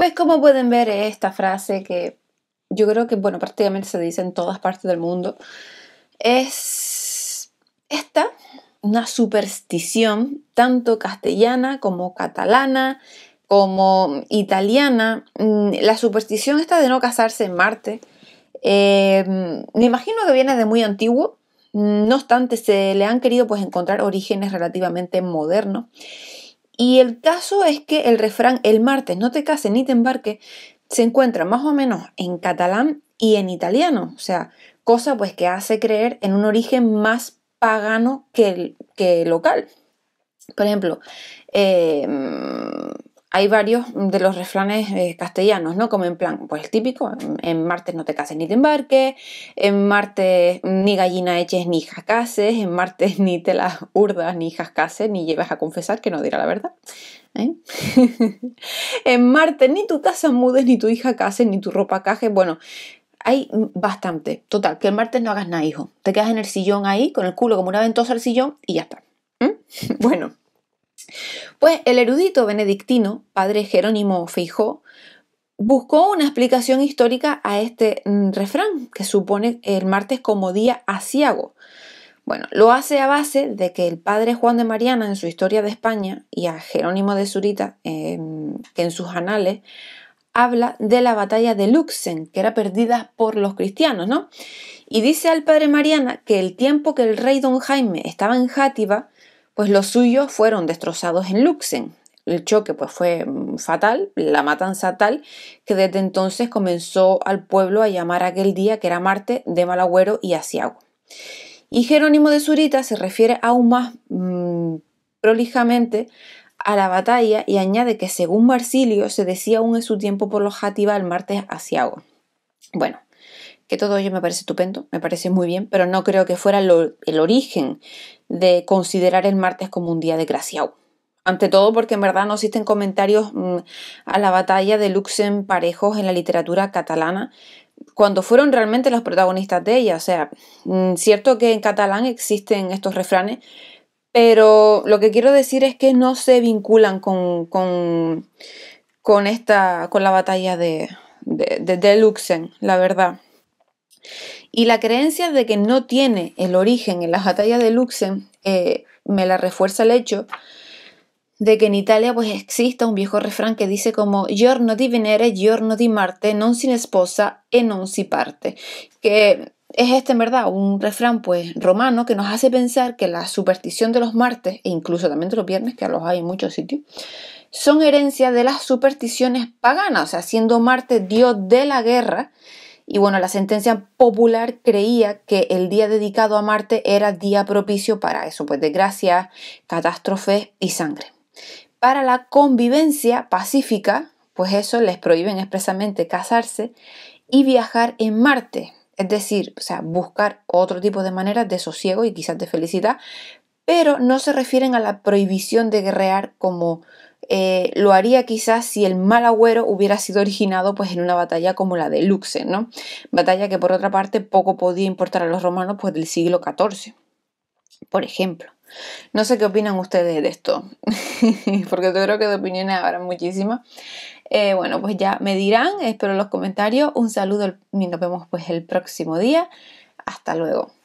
Pues como pueden ver esta frase que yo creo que, bueno, prácticamente se dice en todas partes del mundo, es esta, una superstición tanto castellana como catalana, como italiana. Mm, la superstición esta de no casarse en Marte, eh, me imagino que viene de muy antiguo, no obstante se le han querido pues encontrar orígenes relativamente modernos. Y el caso es que el refrán el martes no te case ni te embarque se encuentra más o menos en catalán y en italiano, o sea, cosa pues que hace creer en un origen más pagano que, que local. Por ejemplo, em, hay varios de los refranes eh, castellanos, ¿no? Como en plan, pues el típico, en, martes no te cases ni te embarques, en martes ni gallina eches ni jacases, en martes ni te las urdas ni cases. ni llevas a confesar que no dirá la verdad. ¿eh? en martes ni tu casa mudes, ni tu hija case, ni tu ropa caje, bueno... Hay bastante. Total, que el martes no hagas nada, hijo. Te quedas en el sillón ahí, con el culo como una ventosa al sillón y ya está. ¿eh? Bueno, pues el erudito benedictino, padre Jerónimo Fijó, buscó una explicación histórica a este mm, refrán que supone el martes como día asiago. Bueno, lo hace a base de que el padre Juan de Mariana en su Historia de España y a Jerónimo de Zurita, em, que en sus anales habla de la batalla de Luxen, que era perdida por los cristianos, ¿no? Y dice al padre Mariana que el tiempo que el rey don Jaime estaba en Játiva, pues los suyos fueron destrozados en Luxen. El choque pues fue mm, fatal, la matanza tal, que desde entonces comenzó al pueblo a llamar aquel día que era Marte de Malagüero y Asiago. Y Jerónimo de Zurita se refiere aún más mm, prolijamente a la batalla y añade que según Marsilio se decía aún en su tiempo por los Játiva el martes Asiago. Bueno, que todo ello me parece estupendo, me parece muy bien, pero no creo que fuera el origen de considerar el martes como un día desgraciado. Ante todo porque en verdad no existen comentarios mm, a la batalla de Luxem parejos en la literatura catalana cuando fueron realmente los protagonistas de ella. O sea, mm, cierto que en catalán existen estos refranes, pero lo que quiero decir es que no se vinculan con, con, esta, con la batalla de, de, de Luxem, la verdad. Y la creencia de que no tiene el origen en las batallas de Luxem eh, me la refuerza el hecho de que en Italia pues exista un viejo refrán que dice como giorno di Venere, giorno di Marte, non sin esposa e non si parte, que es este en verdad un refrán pues romano que nos hace pensar que la superstición de los martes e incluso también de los viernes, que los hay en muchos sitios, son herencia de las supersticiones paganas, o sea, siendo Marte dios de la guerra, y bueno, la sentencia popular creía que el día dedicado a Marte era día propicio para eso, pues gracia, catástrofes y sangre. Para la convivencia pacífica, pues eso les prohíben expresamente casarse y viajar en Marte, es decir, o sea, buscar otro tipo de maneras de sosiego y quizás de felicidad, pero no se refieren a la prohibición de guerrear como eh, lo haría quizás si el mal agüero hubiera sido originado pues en una batalla como la de Luxen, ¿no? Batalla que por otra parte poco podía importar a los romanos pues del siglo XIV, por ejemplo. No sé qué opinan ustedes de esto, porque yo creo que de opiniones habrá muchísimas. Eh, bueno, pues ya me dirán, espero los comentarios. Un saludo y nos vemos pues el próximo día. Hasta luego.